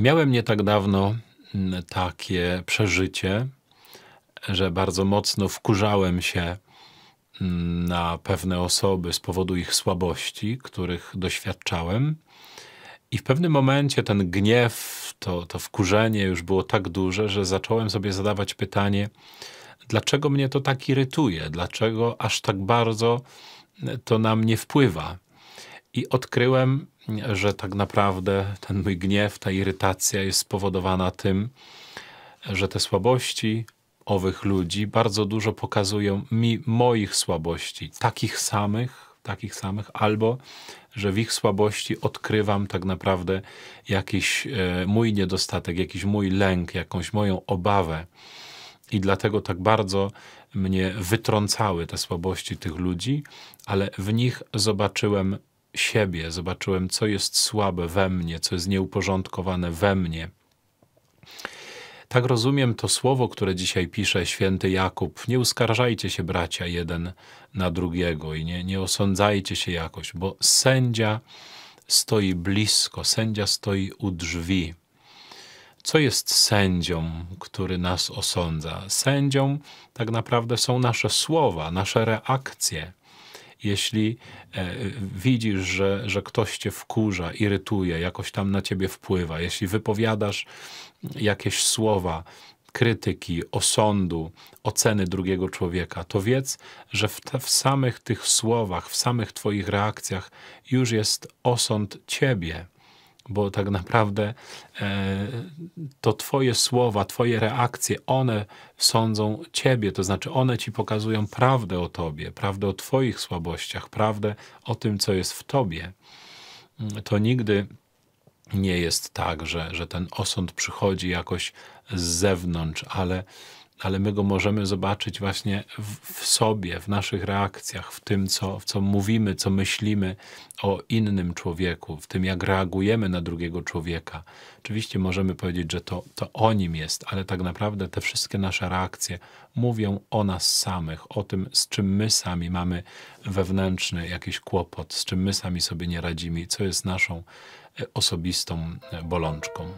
Miałem nie tak dawno mm, takie przeżycie, że bardzo mocno wkurzałem się mm, na pewne osoby z powodu ich słabości, których doświadczałem. I w pewnym momencie ten gniew, to, to wkurzenie już było tak duże, że zacząłem sobie zadawać pytanie, dlaczego mnie to tak irytuje, dlaczego aż tak bardzo mm, to na mnie wpływa. I odkryłem, że tak naprawdę ten mój gniew, ta irytacja jest spowodowana tym, że te słabości owych ludzi bardzo dużo pokazują mi moich słabości, takich samych, takich samych, albo że w ich słabości odkrywam tak naprawdę jakiś e, mój niedostatek, jakiś mój lęk, jakąś moją obawę. I dlatego tak bardzo mnie wytrącały te słabości tych ludzi, ale w nich zobaczyłem siebie, zobaczyłem, co jest słabe we mnie, co jest nieuporządkowane we mnie. Tak rozumiem to słowo, które dzisiaj pisze święty Jakub. Nie uskarżajcie się, bracia, jeden na drugiego i nie, nie osądzajcie się jakoś, bo sędzia stoi blisko, sędzia stoi u drzwi. Co jest sędzią, który nas osądza? Sędzią tak naprawdę są nasze słowa, nasze reakcje jeśli e, widzisz, że, że ktoś cię wkurza, irytuje, jakoś tam na ciebie wpływa, jeśli wypowiadasz jakieś słowa, krytyki, osądu, oceny drugiego człowieka, to wiedz, że w, te, w, samych tych słowach, w samych Twoich reakcjach już jest osąd Ciebie bo tak naprawdę e, to Twoje słowa, Twoje reakcje, one sądzą Ciebie, to znaczy one Ci pokazują prawdę o Tobie, prawdę o Twoich słabościach, prawdę o tym, co jest w Tobie. Mm, to nigdy nie jest tak, że, że ten osąd przychodzi jakoś z zewnątrz, ale ale my go możemy zobaczyć właśnie w, w, sobie, w naszych reakcjach, w tym, co, co mówimy, co myślimy o innym człowieku, w tym, jak reagujemy na drugiego człowieka. Oczywiście możemy powiedzieć, że to, to o nim jest, ale tak naprawdę te wszystkie nasze reakcje mówią o nas samych, o tym, z czym my sami mamy wewnętrzny jakiś kłopot, z czym my sami sobie nie radzimy, co jest naszą e, osobistą e, bolączką.